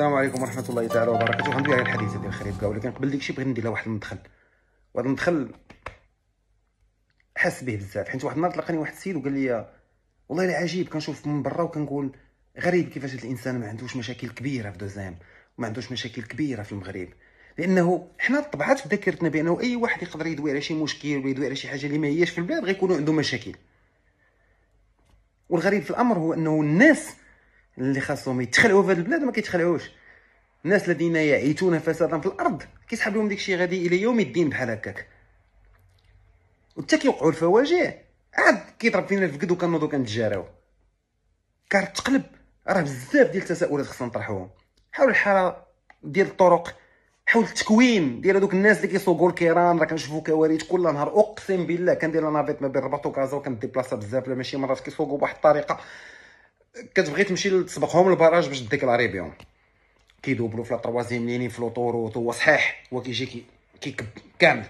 السلام عليكم ورحمه الله تعالى وبركاته غندوي على الحديث ديال الخريف ولكن قبل داكشي بغيت ندير واحد المدخل واحد المدخل حس به بزاف حيت واحد النهار تلاقاني واحد السيد وقال لي والله الا عجيب كنشوف من برا وكنقول غريب كيفاش الانسان ما عندوش مشاكل كبيره في دوزام وما عندوش مشاكل كبيره في المغرب لانه حنا طبعات في ذاكرتنا بانه اي واحد يقدر يدوي على شي مشكل ولا يدوي على شي حاجه اللي ما هيش في البلاد غيكونوا عنده مشاكل والغريب في الامر هو انه الناس اللي خاصهم يتخلعوا في هذه البلاد ما كيتخلعوش الناس الذين يعيتون فسادا في الارض كيسحب لهم داكشي غادي الى يوم الدين بحال هكاك وحتى كيوقعوا الفواجع عاد كيضرب فينا الفقد وكنوضو كنتجاراو كار تقلب راه بزاف ديال التساؤلات خصنا نطرحوهم حول الحاله ديال الطرق حول التكوين ديال هذوك الناس اللي كيسوقوا الكيران راه كنشوفوا كوارث كل نهار اقسم بالله كندير نافيت ما بين الرباط وكازا وكنديبلاصا بزاف لا ماشي مرات كيسوقوا بواحد الطريقه كتبغي تمشي تسبقهم للبراج باش ديك العربيون كيدوبلو في لا تروازيام ليني في لوطوروط هو صحيح هو كيجي كيكب كامل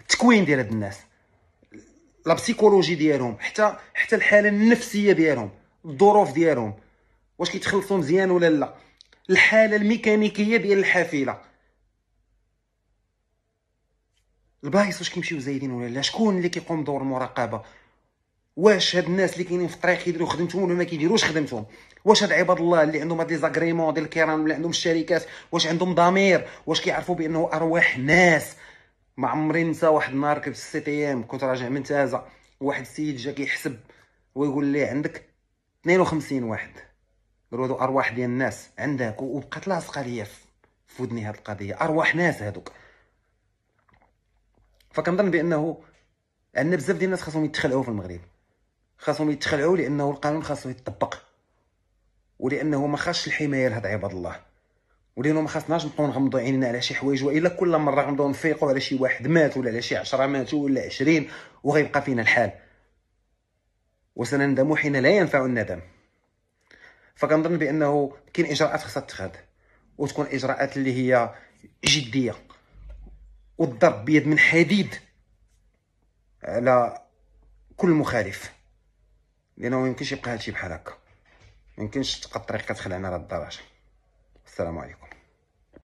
التكوين ديال هاد الناس لا بسيكولوجي ديالهم حتى حتى الحاله النفسيه ديالهم الظروف ديالهم واش كيتخلصوا مزيان ولا لا الحاله الميكانيكيه ديال الحافله البلايص واش كيمشيو زايدين ولا لا شكون اللي كيقوم بدور المراقبه واش هاد الناس اللي كاينين في الطريق كيديروا خدمتهم ولا ما كيديروش خدمتهم واش هاد عباد الله اللي عندهم هاد ليزاغريمون ديال الكيران ولا عندهم الشركات واش عندهم ضمير واش كيعرفوا بانه ارواح ناس ما عمري نسى واحد النهار كنت في السي تي ام كنت راجع من تازا واحد السيد جا كيحسب ويقول لي عندك 52 واحد قالوا هادو ارواح ديال الناس عندك وبقات لاصقه ليا في ودني هاد القضيه ارواح ناس هادوك فكنظن بانه عندنا بزاف ديال الناس خاصهم يتخلعوا في المغرب خاصهم يتخلعوا لانه القانون خاصو يتطبق ولانه ما خاصش الحمايه لهاد عباد الله ولانه ما خاصناش نبقاو نغمضوا عينينا على شي حوايج والا كل مره غنبداو نفيقوا على شي واحد مات ولا على شي 10 ماتوا ولا 20 وغيبقى فينا الحال وسنندم حين لا ينفع الندم فكنظن بانه كاين اجراءات خاصها تتخذ وتكون اجراءات اللي هي جديه والضرب بيد من حديد على كل مخالف لانه ما يمكنش يبقى هادشي بحال هكا ما يمكنش تبقى طريقه تخلعنا على الدراجه السلام عليكم